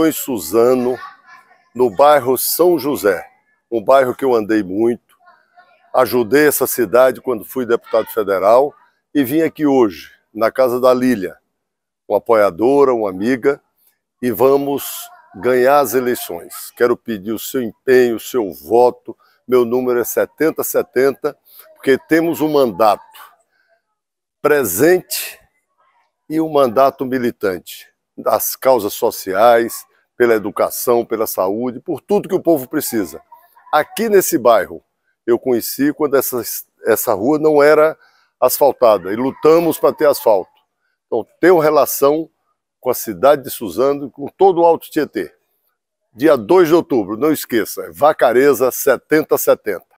Antônio Suzano, no bairro São José, um bairro que eu andei muito. Ajudei essa cidade quando fui deputado federal e vim aqui hoje, na casa da Lília, uma apoiadora, uma amiga, e vamos ganhar as eleições. Quero pedir o seu empenho, o seu voto. Meu número é 7070, porque temos um mandato presente e um mandato militante das causas sociais, pela educação, pela saúde, por tudo que o povo precisa. Aqui nesse bairro, eu conheci quando essa, essa rua não era asfaltada e lutamos para ter asfalto. Então, tenho relação com a cidade de Suzano, com todo o Alto Tietê. Dia 2 de outubro, não esqueça, Vacareza 7070.